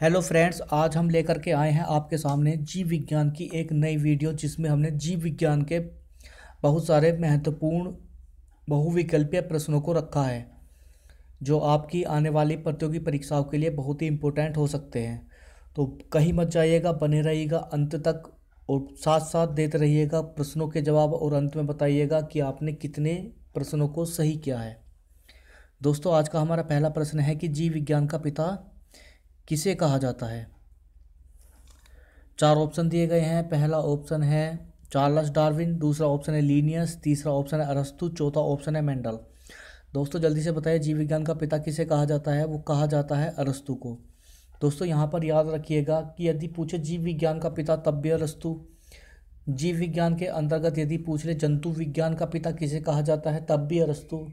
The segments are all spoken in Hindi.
हेलो फ्रेंड्स आज हम लेकर के आए हैं आपके सामने जीव विज्ञान की एक नई वीडियो जिसमें हमने जीव विज्ञान के बहुत सारे महत्वपूर्ण बहुविकल्पीय प्रश्नों को रखा है जो आपकी आने वाली प्रतियोगी परीक्षाओं के लिए बहुत ही इम्पोर्टेंट हो सकते हैं तो कहीं मत जाइएगा बने रहिएगा अंत तक और साथ साथ देते रहिएगा प्रश्नों के जवाब और अंत में बताइएगा कि आपने कितने प्रश्नों को सही किया है दोस्तों आज का हमारा पहला प्रश्न है कि जीव विज्ञान का पिता किसे कहा जाता है चार ऑप्शन दिए गए हैं पहला ऑप्शन है चार्ल्स डार्विन दूसरा ऑप्शन है लीनियस तीसरा ऑप्शन है अरस्तु चौथा ऑप्शन है मेंडल दोस्तों जल्दी से बताइए जीव विज्ञान का पिता किसे कहा जाता है वो कहा जाता है अरस्तु को दोस्तों यहाँ पर याद रखिएगा कि यदि पूछे जीव विज्ञान का पिता तब भी अरस्तु जीव विज्ञान के अंतर्गत यदि पूछ ले जंतु विज्ञान का पिता किसे कहा जाता है तब भी अरस्तु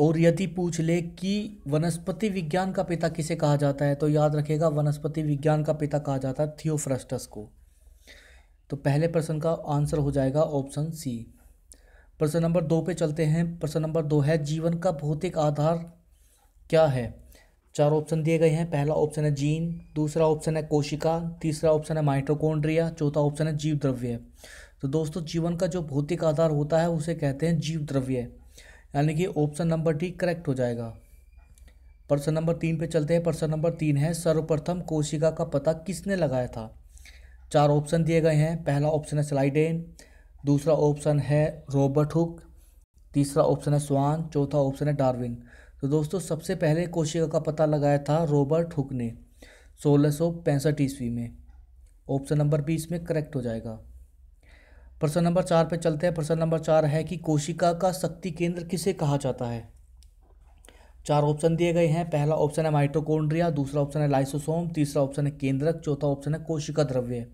और यदि पूछ ले कि वनस्पति विज्ञान का पिता किसे कहा जाता है तो याद रखेगा वनस्पति विज्ञान का पिता कहा जाता है थियोफ्रस्टस को तो पहले प्रश्न का आंसर हो जाएगा ऑप्शन सी प्रश्न नंबर दो पे चलते हैं प्रश्न नंबर दो है जीवन का भौतिक आधार क्या है चार ऑप्शन दिए गए हैं पहला ऑप्शन है जीन दूसरा ऑप्शन है कोशिका तीसरा ऑप्शन है माइट्रोकोन्ड्रिया चौथा ऑप्शन है जीव द्रव्य तो दोस्तों जीवन का जो भौतिक आधार होता है उसे कहते हैं जीव द्रव्य यानी कि ऑप्शन नंबर डी करेक्ट हो जाएगा प्रश्न नंबर तीन पे चलते हैं प्रश्न नंबर तीन है सर्वप्रथम कोशिका का पता किसने लगाया था चार ऑप्शन दिए गए हैं पहला ऑप्शन है स्लाइडेन दूसरा ऑप्शन है रॉबर्ट हुक तीसरा ऑप्शन है स्वान चौथा ऑप्शन है डार्विन तो दोस्तों सबसे पहले कोशिका का पता लगाया था रॉबर्ट हुक ने सोलह ईस्वी में ऑप्शन नंबर बी इसमें करेक्ट हो जाएगा प्रश्न नंबर चार पे चलते हैं प्रश्न नंबर चार है कि कोशिका का शक्ति केंद्र किसे कहा जाता है चार ऑप्शन दिए गए हैं पहला ऑप्शन है माइटोकॉन्ड्रिया दूसरा ऑप्शन है लाइसोसोम तीसरा ऑप्शन है केंद्रक चौथा ऑप्शन है कोशिका द्रव्य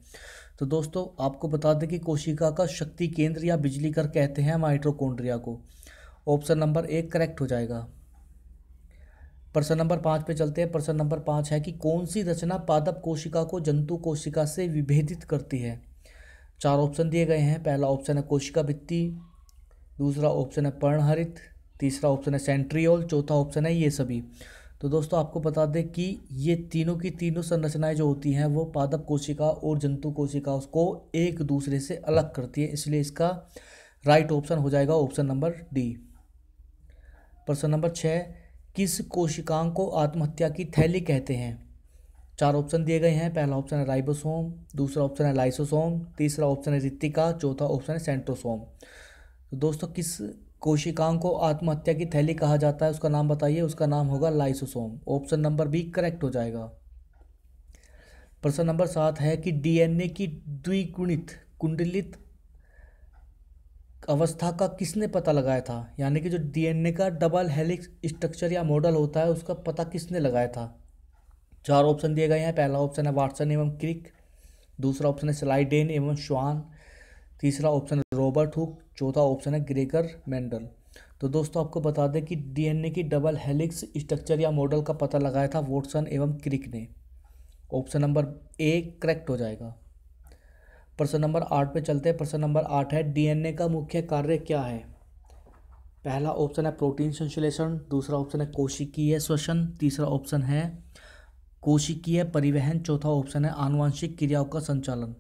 तो दोस्तों आपको बता दें कि कोशिका का शक्ति केंद्र या बिजली कर कहते हैं माइट्रोकोन्ड्रिया को ऑप्शन नंबर एक करेक्ट हो जाएगा प्रश्न नंबर पाँच पे चलते हैं प्रश्न नंबर पाँच है कि कौन सी रचना पादप कोशिका को जंतु कोशिका से विभेदित करती है चार ऑप्शन दिए गए हैं पहला ऑप्शन है कोशिका भित्ति दूसरा ऑप्शन है पर्णहरित तीसरा ऑप्शन है सेंट्रियोल चौथा ऑप्शन है ये सभी तो दोस्तों आपको बता दें कि ये तीनों की तीनों संरचनाएं जो होती हैं वो पादप कोशिका और जंतु कोशिका उसको एक दूसरे से अलग करती है इसलिए इसका राइट ऑप्शन हो जाएगा ऑप्शन नंबर डी प्रश्न नंबर छः किस कोशिकांग को आत्महत्या की थैली कहते हैं चार ऑप्शन दिए गए हैं पहला ऑप्शन है राइबोसोम दूसरा ऑप्शन है लाइसोसोम तीसरा ऑप्शन है रितिका चौथा ऑप्शन है सेंट्रोसोम तो दोस्तों किस कोशिकाओं को आत्महत्या की थैली कहा जाता है उसका नाम बताइए उसका नाम होगा lysosome option number B correct हो जाएगा प्रश्न नंबर सात है कि डीएनए की द्विगुणित कुंडलित अवस्था का किसने पता लगाया था यानी कि जो डीएनए का डबल हेलिक्स स्ट्रक्चर या मॉडल होता है उसका पता किसने लगाया था चार ऑप्शन दिए गए हैं पहला ऑप्शन है वाटसन एवं क्रिक दूसरा ऑप्शन है स्लाइडेन एवं श्वान तीसरा ऑप्शन है रॉबर्ट हुक चौथा ऑप्शन है ग्रेगर मेंडल तो दोस्तों आपको बता दें कि डीएनए की डबल हेलिक्स स्ट्रक्चर या मॉडल का पता लगाया था वॉटसन एवं क्रिक ने ऑप्शन नंबर ए करेक्ट हो जाएगा प्रश्न नंबर आठ पे चलते हैं प्रश्न नंबर आठ है डीएनए का मुख्य कार्य क्या है पहला ऑप्शन है प्रोटीन संश्लेषण दूसरा ऑप्शन है कोशिकीय श्वसन तीसरा ऑप्शन है कोशिकीय परिवहन चौथा ऑप्शन है आनुवंशिक क्रियाओं का संचालन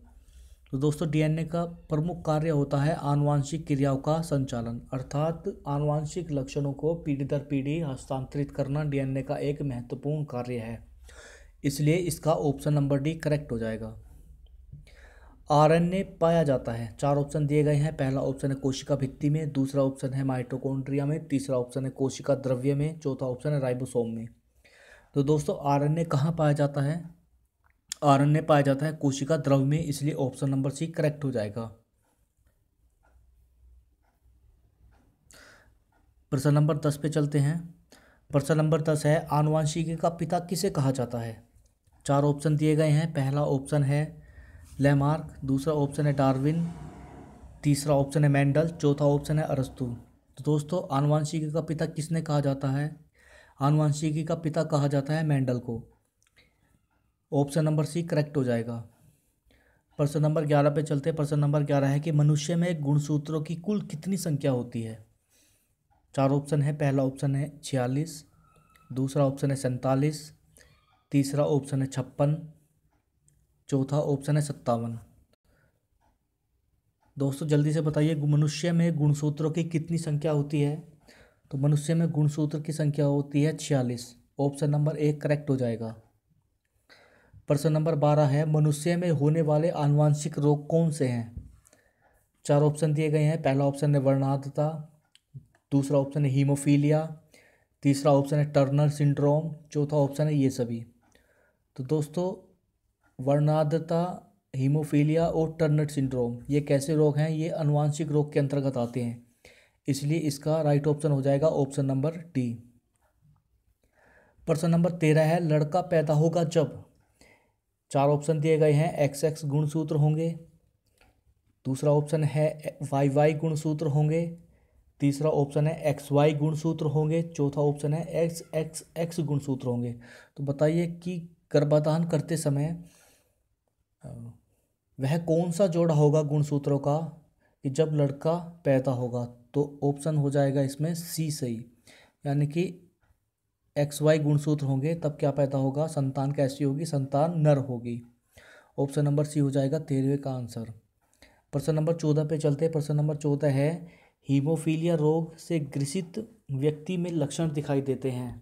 तो दोस्तों डीएनए का प्रमुख कार्य होता है आनुवंशिक क्रियाओं का संचालन अर्थात आनुवंशिक लक्षणों को पीढ़ी दर पीढ़ी हस्तांतरित करना डीएनए का एक महत्वपूर्ण कार्य है इसलिए इसका ऑप्शन नंबर डी करेक्ट हो जाएगा आरएनए पाया जाता है चार ऑप्शन दिए गए हैं पहला ऑप्शन है कोशिका भित्ति में दूसरा ऑप्शन है माइट्रोकोन्ड्रिया में तीसरा ऑप्शन है कोशिका द्रव्य में चौथा ऑप्शन है राइबोसोम में तो दोस्तों आर एन ए कहाँ पाया जाता है आर एन ए पाया जाता है कोशिका द्रव में इसलिए ऑप्शन नंबर सी करेक्ट हो जाएगा प्रश्न नंबर दस पे चलते हैं प्रश्न नंबर दस है आनुवंशिकी का पिता किसे कहा जाता है चार ऑप्शन दिए गए हैं पहला ऑप्शन है लेमार्क दूसरा ऑप्शन है डार्विन तीसरा ऑप्शन है मैंडल चौथा ऑप्शन है अरस्तु तो दोस्तों आनुवंशिकी का पिता किसने कहा जाता है आनुवंशिकी का पिता कहा जाता है मेंडल को ऑप्शन नंबर सी करेक्ट हो जाएगा प्रश्न नंबर ग्यारह पे चलते हैं प्रश्न नंबर ग्यारह है कि मनुष्य में गुणसूत्रों की कुल कितनी संख्या होती है चार ऑप्शन है पहला ऑप्शन है छियालीस दूसरा ऑप्शन है सैंतालीस तीसरा ऑप्शन है छप्पन चौथा ऑप्शन है सत्तावन दोस्तों जल्दी से बताइए मनुष्य में गुणसूत्रों की कितनी संख्या होती है तो मनुष्य में गुणसूत्र की संख्या होती है छियालीस ऑप्शन नंबर एक करेक्ट हो जाएगा प्रश्न नंबर बारह है मनुष्य में होने वाले आनुवांशिक रोग कौन से हैं चार ऑप्शन दिए गए हैं पहला ऑप्शन है वर्णाधता दूसरा ऑप्शन है हीमोफीलिया तीसरा ऑप्शन है टर्नर सिंड्रोम चौथा ऑप्शन है ये सभी तो दोस्तों वर्णाधता हीमोफीलिया और टर्नर सिंड्रोम ये कैसे रोग हैं ये अनुवांशिक रोग के अंतर्गत आते हैं इसलिए इसका राइट ऑप्शन हो जाएगा ऑप्शन नंबर टी प्रश्न नंबर तेरह है लड़का पैदा होगा जब चार ऑप्शन दिए गए हैं एक्स एक्स गुणसूत्र होंगे दूसरा ऑप्शन है वाई वाई गुणसूत्र होंगे तीसरा ऑप्शन है एक्स वाई गुणसूत्र होंगे चौथा ऑप्शन है एक्स एक्स एक्स गुणसूत्र होंगे तो बताइए कि गर्भाधान करते समय वह कौन सा जोड़ा होगा गुणसूत्रों का कि जब लड़का पैदा होगा तो ऑप्शन हो जाएगा इसमें सी सही यानी कि एक्स वाई गुणसूत्र होंगे तब क्या पैदा होगा संतान कैसी होगी संतान नर होगी ऑप्शन नंबर सी हो जाएगा तेरहवें का आंसर प्रश्न नंबर चौदह पे चलते हैं प्रश्न नंबर चौदह है हीमोफीलिया रोग से ग्रसित व्यक्ति में लक्षण दिखाई देते हैं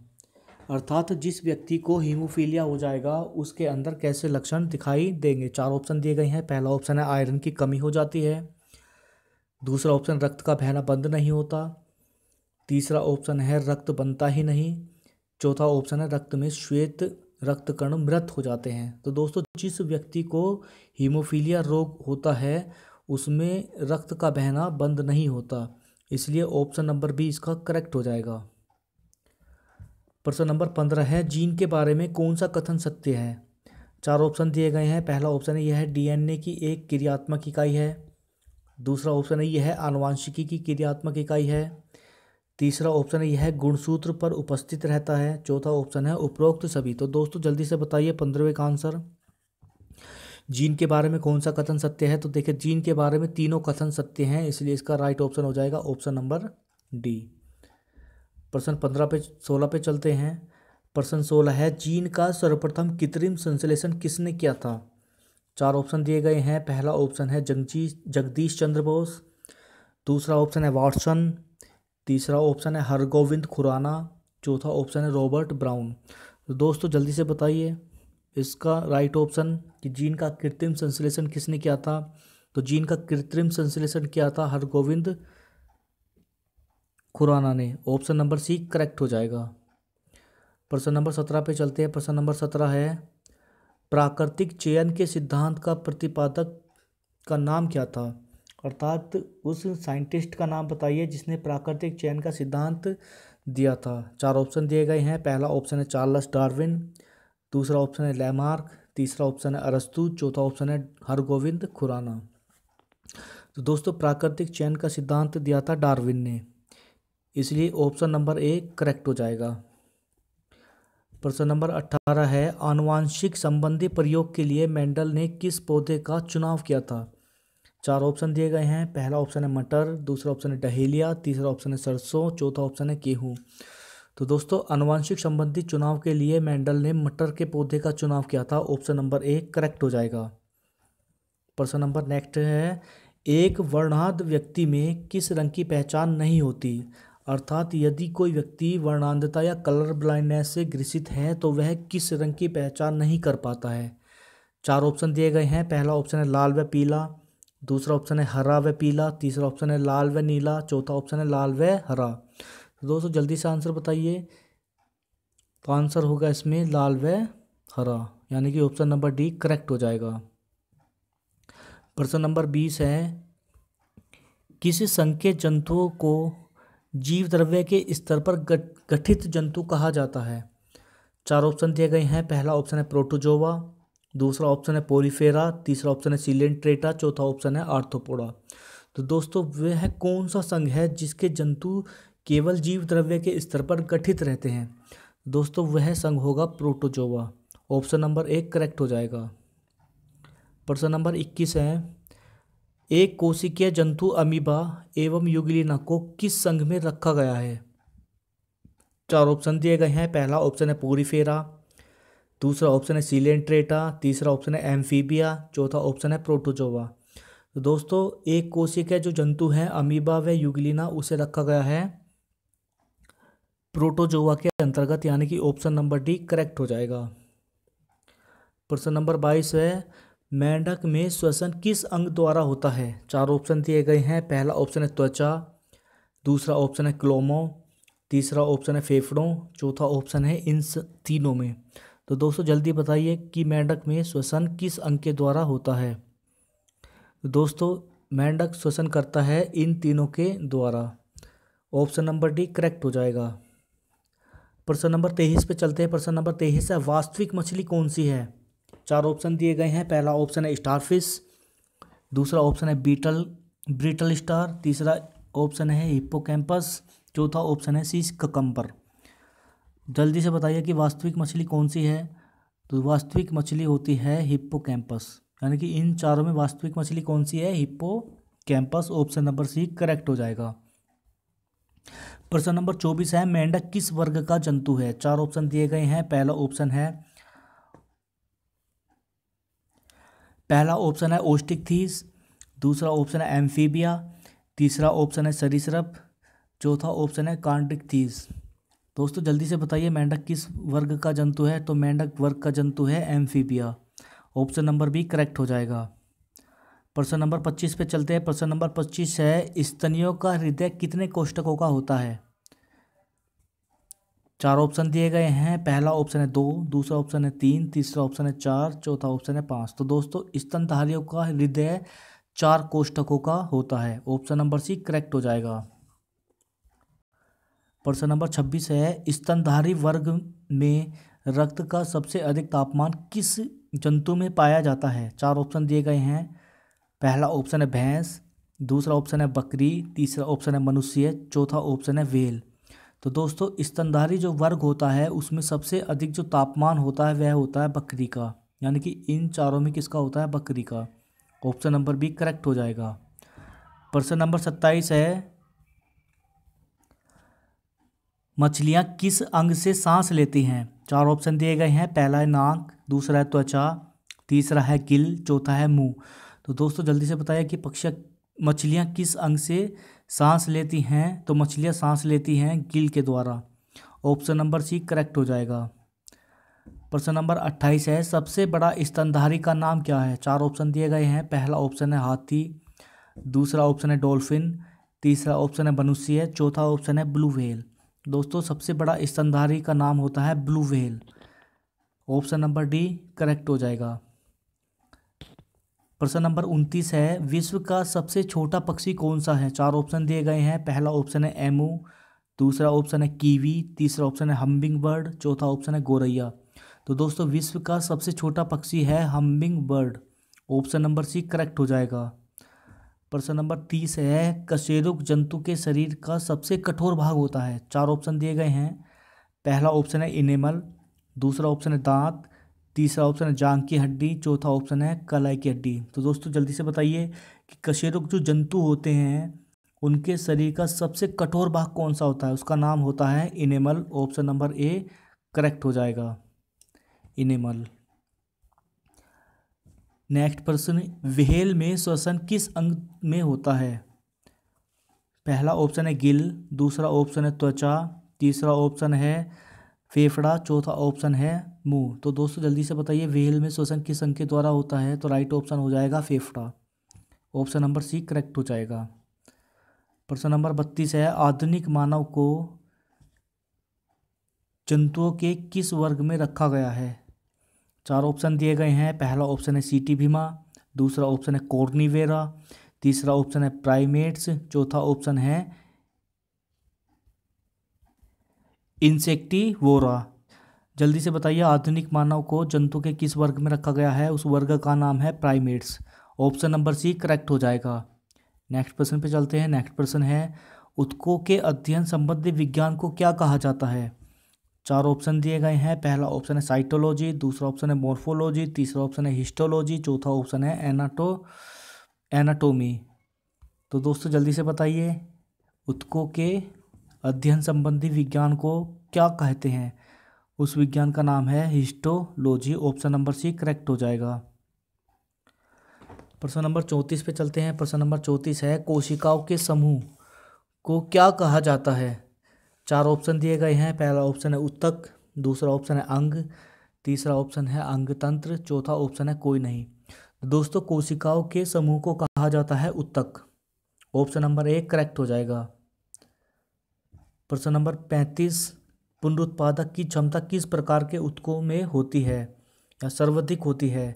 अर्थात जिस व्यक्ति को हीमोफीलिया हो जाएगा उसके अंदर कैसे लक्षण दिखाई देंगे चार ऑप्शन दिए गए हैं पहला ऑप्शन है आयरन की कमी हो जाती है दूसरा ऑप्शन रक्त का बहना बंद नहीं होता तीसरा ऑप्शन है रक्त बनता ही नहीं चौथा ऑप्शन है रक्त में श्वेत रक्त कण मृत हो जाते हैं तो दोस्तों जिस व्यक्ति को हीमोफीलिया रोग होता है उसमें रक्त का बहना बंद नहीं होता इसलिए ऑप्शन नंबर बी इसका करेक्ट हो जाएगा प्रश्न नंबर पंद्रह है जीन के बारे में कौन सा कथन सत्य है चार ऑप्शन दिए गए हैं पहला ऑप्शन यह है डीएनए की एक क्रियात्मक इकाई है दूसरा ऑप्शन है यह आनुवांशिकी की क्रियात्मक इकाई है तीसरा ऑप्शन है यह गुणसूत्र पर उपस्थित रहता है चौथा ऑप्शन है उपरोक्त सभी तो दोस्तों जल्दी से बताइए पंद्रहवें का आंसर जीन के बारे में कौन सा कथन सत्य है तो देखिए जीन के बारे में तीनों कथन सत्य हैं इसलिए इसका राइट ऑप्शन हो जाएगा ऑप्शन नंबर डी प्रश्न पंद्रह पे सोलह पे चलते हैं प्रश्न सोलह है जीन का सर्वप्रथम कृत्रिम संश्लेषण किसने किया था चार ऑप्शन दिए गए हैं पहला ऑप्शन है जगजी जगदीश चंद्र बोस दूसरा ऑप्शन है वाटसन तीसरा ऑप्शन है हरगोविंद खुराना चौथा ऑप्शन है रॉबर्ट ब्राउन तो दोस्तों जल्दी से बताइए इसका राइट ऑप्शन कि जीन का कृत्रिम संश्लेषण किसने किया था तो जीन का कृत्रिम संश्लेषण किया था हरगोविंद खुराना ने ऑप्शन नंबर सी करेक्ट हो जाएगा प्रश्न नंबर सत्रह पे चलते हैं प्रश्न नंबर सत्रह है प्राकृतिक चयन के सिद्धांत का प्रतिपादक का नाम क्या था अर्थात उस साइंटिस्ट का नाम बताइए जिसने प्राकृतिक चयन का सिद्धांत दिया था चार ऑप्शन दिए गए हैं पहला ऑप्शन है चार्ल्स डार्विन दूसरा ऑप्शन है लैमार्क तीसरा ऑप्शन है अरस्तु चौथा ऑप्शन है हरगोविंद खुराना तो दोस्तों प्राकृतिक चयन का सिद्धांत दिया था डार्विन ने इसलिए ऑप्शन नंबर ए करेक्ट हो जाएगा प्रश्न नंबर अट्ठारह है आनुवांशिक संबंधी प्रयोग के लिए मेंडल ने किस पौधे का चुनाव किया था चार ऑप्शन दिए गए हैं पहला ऑप्शन है मटर दूसरा ऑप्शन है डहेलिया तीसरा ऑप्शन है सरसों चौथा ऑप्शन है गेहूँ तो दोस्तों अनुवांशिक संबंधी चुनाव के लिए मेंडल ने मटर के पौधे का चुनाव किया था ऑप्शन नंबर ए करेक्ट हो जाएगा प्रश्न नंबर नेक्स्ट है एक वर्णाद व्यक्ति में किस रंग की पहचान नहीं होती अर्थात यदि कोई व्यक्ति वर्णांधता या कलर ब्लाइंडनेस से ग्रसित है तो वह किस रंग की पहचान नहीं कर पाता है चार ऑप्शन दिए गए हैं पहला ऑप्शन है लाल व पीला दूसरा ऑप्शन है हरा व पीला तीसरा ऑप्शन है लाल व नीला चौथा ऑप्शन है लाल व हरा तो दोस्तों जल्दी से आंसर बताइए तो आंसर होगा इसमें लाल व हरा यानी कि ऑप्शन नंबर डी करेक्ट हो जाएगा प्रश्न नंबर बीस है किसी संकेत जंतुओं को जीव द्रव्य के स्तर पर गठित जंतु कहा जाता है चार ऑप्शन दिए गए हैं पहला ऑप्शन है प्रोटोजोवा दूसरा ऑप्शन है पोरीफेरा तीसरा ऑप्शन है सिलेंट्रेटा चौथा ऑप्शन है आर्थोपोडा तो दोस्तों वह कौन सा संघ है जिसके जंतु केवल जीव द्रव्य के स्तर पर गठित रहते हैं दोस्तों वह संघ होगा प्रोटोजोवा ऑप्शन नंबर एक करेक्ट हो जाएगा प्रश्न नंबर इक्कीस है एक कोशिकीय जंतु अमीबा एवं युगलिना को किस संघ में रखा गया है चार ऑप्शन दिए गए हैं पहला ऑप्शन है पोरीफेरा दूसरा ऑप्शन है सीलेंट्रेटा तीसरा ऑप्शन है एम्फीबिया चौथा ऑप्शन है प्रोटोजोवा तो दोस्तों एक कोशिकीय जो जंतु है अमीबा व युगलिना उसे रखा गया है प्रोटोजोवा के अंतर्गत यानी कि ऑप्शन नंबर डी करेक्ट हो जाएगा प्रश्न नंबर बाईस है मेंढक में श्वसन किस अंग द्वारा होता है चार ऑप्शन दिए गए हैं पहला ऑप्शन है त्वचा दूसरा ऑप्शन है क्लोमो तीसरा ऑप्शन है फेफड़ों चौथा ऑप्शन है इन तीनों में तो दोस्तों जल्दी बताइए कि मेंढक में श्वसन किस अंग के द्वारा होता है दोस्तों मेंढक श्वसन करता है इन तीनों के द्वारा ऑप्शन नंबर डी करेक्ट हो जाएगा प्रश्न नंबर तेईस पे चलते हैं प्रश्न नंबर तेईस है वास्तविक मछली कौन सी है चार ऑप्शन दिए गए हैं पहला ऑप्शन है स्टारफिश दूसरा ऑप्शन है बीटल ब्रिटल स्टार तीसरा ऑप्शन है हिप्पो चौथा ऑप्शन है सीस ककम्बर जल्दी से बताइए कि वास्तविक मछली कौन सी है तो वास्तविक मछली होती है हिप्पो यानी कि इन चारों में वास्तविक मछली कौन सी है hippocampus option number C correct हो जाएगा प्रश्न नंबर चौबीस है मेंढक किस वर्ग का जंतु है चार ऑप्शन दिए गए हैं पहला ऑप्शन है पहला ऑप्शन है ओस्टिक थीस दूसरा ऑप्शन है एम्फीबिया तीसरा ऑप्शन है सरीसरप चौथा ऑप्शन है कार्डिक थीस दोस्तों जल्दी से बताइए मेंढक किस वर्ग का जंतु है तो मेंढक वर्ग का जंतु है Amphibia option number B correct हो जाएगा प्रश्न नंबर पच्चीस पे चलते हैं प्रश्न नंबर पच्चीस है स्तनियों का हृदय कितने कोष्टकों का होता है चार ऑप्शन दिए गए हैं पहला ऑप्शन है दो दूसरा ऑप्शन है तीन तीसरा ऑप्शन है चार चौथा ऑप्शन है पाँच तो दोस्तों स्तनधारियों का हृदय चार कोष्टकों का होता है ऑप्शन नंबर सी करेक्ट हो जाएगा प्रश्न नंबर छब्बीस है स्तनधारी वर्ग में रक्त का सबसे अधिक तापमान किस जंतु में पाया जाता है चार ऑप्शन दिए गए हैं पहला ऑप्शन है भैंस दूसरा ऑप्शन है बकरी तीसरा ऑप्शन है मनुष्य चौथा ऑप्शन है वेल तो दोस्तों स्तनधारी जो वर्ग होता है उसमें सबसे अधिक जो तापमान होता है वह होता है बकरी का यानी कि इन चारों में किसका होता है बकरी का ऑप्शन नंबर बी करेक्ट हो जाएगा प्रश्न नंबर सत्ताईस है मछलियाँ किस अंग से सांस लेती हैं चार ऑप्शन दिए गए हैं पहला है नाक दूसरा है त्वचा तीसरा है किल चौथा है मुंह तो दोस्तों जल्दी से बताइए कि पक्षी मछलियाँ किस अंग से सांस लेती हैं तो मछलियाँ सांस लेती हैं गिल के द्वारा ऑप्शन नंबर सी करेक्ट हो जाएगा प्रश्न नंबर अट्ठाईस है सबसे बड़ा स्तनधारी का नाम क्या है चार ऑप्शन दिए गए हैं पहला ऑप्शन है हाथी दूसरा ऑप्शन है डॉल्फिन तीसरा ऑप्शन है मनुष्य चौथा ऑप्शन है ब्लू व्हेल दोस्तों सबसे बड़ा स्तनधारी का नाम होता है blue whale option number D correct हो जाएगा प्रश्न नंबर उनतीस है विश्व का सबसे छोटा पक्षी कौन सा है चार ऑप्शन दिए गए हैं पहला ऑप्शन है एमओ दूसरा ऑप्शन है कीवी तीसरा ऑप्शन है हम्बिंग बर्ड चौथा ऑप्शन है गोरैया तो दोस्तों विश्व का सबसे छोटा पक्षी है hummingbird option number C correct हो जाएगा प्रश्न नंबर तीस है कशेरुक जंतु के शरीर का सबसे कठोर भाग होता है चार ऑप्शन दिए गए हैं पहला ऑप्शन है इनेमल दूसरा ऑप्शन है दांत तीसरा ऑप्शन है जांग की हड्डी चौथा ऑप्शन है कलाई की हड्डी तो दोस्तों जल्दी से बताइए कि कशेरुक जो जंतु होते हैं उनके शरीर का सबसे कठोर भाग कौन सा होता है उसका नाम होता है enamel option number A correct हो जाएगा इनेमल नेक्स्ट प्रश्न विहेल में श्वसन किस अंग में होता है पहला ऑप्शन है गिल दूसरा ऑप्शन है त्वचा तीसरा ऑप्शन है फेफड़ा चौथा ऑप्शन है मुंह तो दोस्तों जल्दी से बताइए वेल में श्वसन किस अंग के द्वारा होता है तो राइट ऑप्शन हो जाएगा फेफड़ा ऑप्शन नंबर सी करेक्ट हो जाएगा प्रश्न नंबर बत्तीस है आधुनिक मानव को जंतुओं के किस वर्ग में रखा गया है चार ऑप्शन दिए गए हैं पहला ऑप्शन है सीटी भीमा दूसरा ऑप्शन है कॉर्निवेरा तीसरा ऑप्शन है प्राइमेट्स चौथा ऑप्शन है इंसेक्टिवोरा जल्दी से बताइए आधुनिक मानव को जंतु के किस वर्ग में रखा गया है उस वर्ग का नाम है primates option number C correct हो जाएगा नेक्स्ट प्रश्न पे चलते हैं नेक्स्ट प्रश्न है उत्कों के अध्ययन संबंधी विज्ञान को क्या कहा जाता है चार ऑप्शन दिए गए हैं पहला ऑप्शन है साइटोलॉजी दूसरा ऑप्शन है मोर्फोलॉजी तीसरा ऑप्शन है हिस्टोलॉजी चौथा ऑप्शन है एनाटो एनाटोमी तो दोस्तों जल्दी से बताइए उत्कों के अध्ययन संबंधी विज्ञान को क्या कहते हैं उस विज्ञान का नाम है histology option number C correct हो जाएगा प्रश्न नंबर चौंतीस पे चलते हैं प्रश्न नंबर चौंतीस है कोशिकाओं के समूह को क्या कहा जाता है चार ऑप्शन दिए गए हैं पहला ऑप्शन है उत्तक दूसरा ऑप्शन है अंग तीसरा ऑप्शन है अंग तंत्र चौथा ऑप्शन है कोई नहीं तो दोस्तों कोशिकाओं के समूह को कहा जाता है उत्तक ऑप्शन नंबर एक करेक्ट हो जाएगा प्रश्न नंबर पैंतीस पुनरुत्पादक की क्षमता किस प्रकार के उत्कों में होती है या सर्वाधिक होती है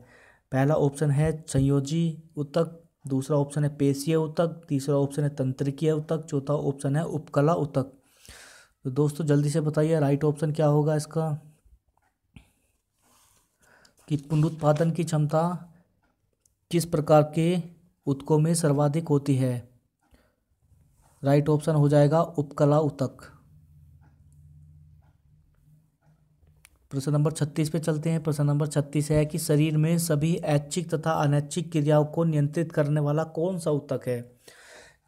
पहला ऑप्शन है संयोजी उत्तक दूसरा ऑप्शन है पेशीय उत्तक तीसरा ऑप्शन है तंत्रिकीय उत्तक चौथा ऑप्शन है उपकला उत्तक तो दोस्तों जल्दी से बताइए राइट ऑप्शन क्या होगा इसका कि पुनरुत्पादन की क्षमता किस प्रकार के उत्कों में सर्वाधिक होती है राइट ऑप्शन हो जाएगा उपकला उतक प्रश्न नंबर छत्तीस पे चलते हैं प्रश्न नंबर छत्तीस है कि शरीर में सभी ऐच्छिक तथा अनैच्छिक क्रियाओं को नियंत्रित करने वाला कौन सा उतक है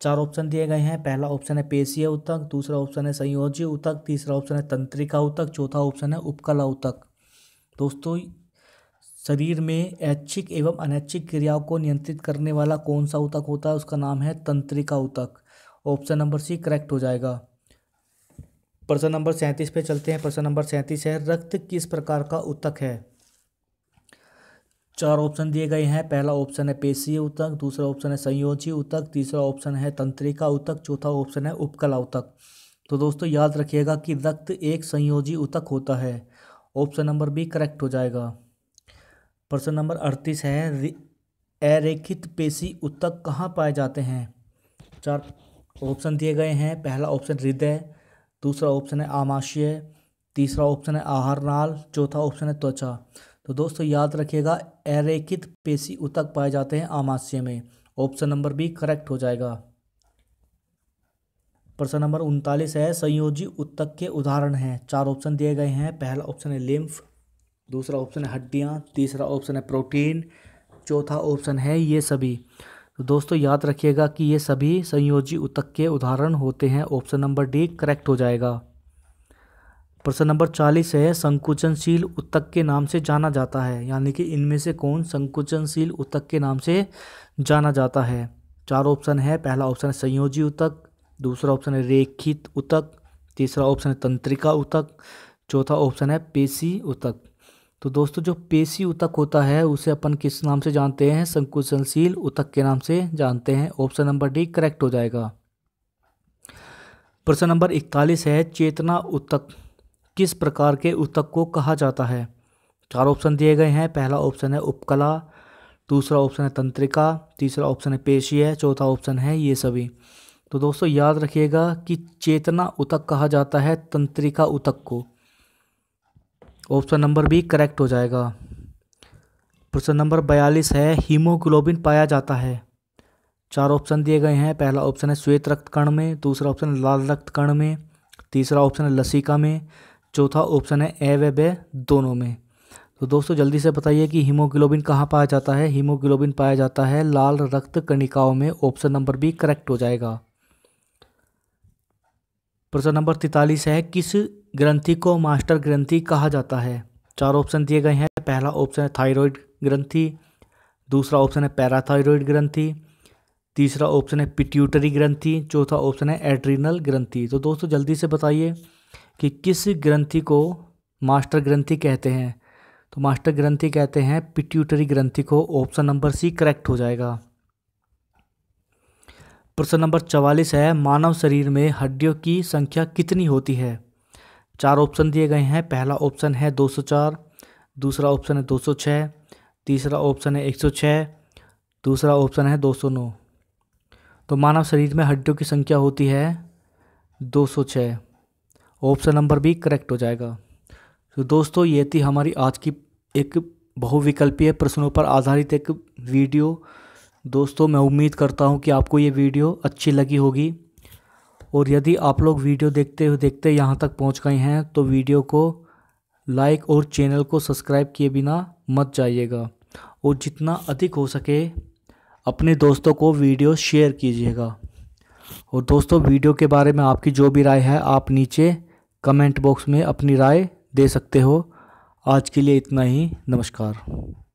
चार ऑप्शन दिए गए हैं पहला ऑप्शन है पेशीय उतक दूसरा ऑप्शन है संयोजी उतक तीसरा ऑप्शन है तंत्रिका उतक चौथा ऑप्शन है उपकला उतक दोस्तों शरीर में ऐच्छिक एवं अनैच्छिक क्रियाओं को नियंत्रित करने वाला कौन सा उतक होता है उसका नाम है तंत्रिका उतक ऑप्शन नंबर सी करेक्ट हो जाएगा प्रश्न नंबर सैंतीस पे चलते हैं प्रश्न नंबर सैंतीस है रक्त किस प्रकार का उत्तक है चार ऑप्शन दिए गए हैं पहला ऑप्शन है पेशीय उत्तक दूसरा ऑप्शन है संयोजी उत्तक तीसरा ऑप्शन है तंत्रिका उत्तक चौथा ऑप्शन है उपकला उत्तक तो दोस्तों याद रखिएगा कि रक्त एक संयोजी उत्तक होता है ऑप्शन नंबर बी करेक्ट हो जाएगा प्रश्न नंबर अड़तीस है अरेखित पेशी उत्तक कहाँ पाए जाते हैं चार ऑप्शन दिए गए हैं पहला ऑप्शन हृदय दूसरा ऑप्शन है आमाशय तीसरा ऑप्शन है आहार नाल चौथा ऑप्शन है त्वचा तो दोस्तों याद रखिएगा अरेखित पेशी उतक पाए जाते हैं आमाशय में ऑप्शन नंबर बी करेक्ट हो जाएगा प्रश्न नंबर उनतालीस है संयोजी उत्तक के उदाहरण हैं चार ऑप्शन दिए गए हैं पहला ऑप्शन है लिम्फ दूसरा ऑप्शन है हड्डियाँ तीसरा ऑप्शन है प्रोटीन चौथा ऑप्शन है ये सभी तो दोस्तों याद रखिएगा कि ये सभी संयोजी उतक के उदाहरण होते हैं ऑप्शन नंबर डी करेक्ट हो जाएगा प्रश्न नंबर चालीस है संकुचनशील उत्तक के नाम से जाना जाता है यानी कि इनमें से कौन संकुचनशील उत्तक के नाम से जाना जाता है चार ऑप्शन है पहला ऑप्शन है संयोजी उतक दूसरा ऑप्शन है रेखित उतक तीसरा ऑप्शन है तंत्रिका उतक चौथा ऑप्शन है पेशी उतक तो दोस्तों जो पेशी उतक होता है उसे अपन किस नाम से जानते हैं संकुचनशील उतक के नाम से जानते हैं ऑप्शन नंबर डी करेक्ट हो जाएगा प्रश्न नंबर इकतालीस है चेतना उतक किस प्रकार के उतक को कहा जाता है चार ऑप्शन दिए गए हैं पहला ऑप्शन है उपकला दूसरा ऑप्शन है तंत्रिका तीसरा ऑप्शन है पेशी है चौथा ऑप्शन है ये सभी तो दोस्तों याद रखिएगा कि चेतना उतक कहा जाता है तंत्रिका उतक को ऑप्शन नंबर बी करेक्ट हो जाएगा प्रश्न नंबर बयालीस है हीमोग्लोबिन पाया जाता है चार ऑप्शन दिए गए हैं पहला ऑप्शन है श्वेत रक्त कण में दूसरा ऑप्शन है लाल रक्त कण में तीसरा ऑप्शन है लसिका में चौथा ऑप्शन है ए व बे दोनों में तो दोस्तों जल्दी से बताइए कि हीमोग्लोबिन कहाँ पाया जाता है हीमोग्लोबिन पाया जाता है लाल रक्त कणिकाओं में ऑप्शन नंबर बी करेक्ट हो जाएगा प्रश्न नंबर तैतालीस है किस ग्रंथि को मास्टर ग्रंथि कहा जाता है चार ऑप्शन दिए गए हैं पहला ऑप्शन है थायराइड ग्रंथि दूसरा ऑप्शन है पैराथायरॉयड ग्रंथि तीसरा ऑप्शन है पिट्यूटरी ग्रंथि चौथा ऑप्शन है एड्रीनल ग्रंथि तो दोस्तों जल्दी से बताइए कि किस ग्रंथि को मास्टर ग्रंथि कहते हैं तो मास्टर ग्रंथि कहते हैं पिट्यूटरी ग्रंथि को ऑप्शन नंबर सी करेक्ट हो जाएगा प्रश्न नंबर चवालीस है मानव शरीर में हड्डियों की संख्या कितनी होती है चार ऑप्शन दिए गए हैं पहला ऑप्शन है 204 दूसरा ऑप्शन है 206 तीसरा ऑप्शन है 106 दूसरा ऑप्शन है 209 तो मानव शरीर में हड्डियों की संख्या होती है 206 ऑप्शन नंबर बी करेक्ट हो जाएगा तो दोस्तों ये थी हमारी आज की एक बहुविकल्पीय प्रश्नों पर आधारित एक वीडियो दोस्तों मैं उम्मीद करता हूँ कि आपको ये वीडियो अच्छी लगी होगी और यदि आप लोग वीडियो देखते हुए देखते यहाँ तक पहुँच गए हैं तो वीडियो को लाइक और चैनल को सब्सक्राइब किए बिना मत जाइएगा और जितना अधिक हो सके अपने दोस्तों को वीडियो शेयर कीजिएगा और दोस्तों वीडियो के बारे में आपकी जो भी राय है आप नीचे कमेंट बॉक्स में अपनी राय दे सकते हो आज के लिए इतना ही नमस्कार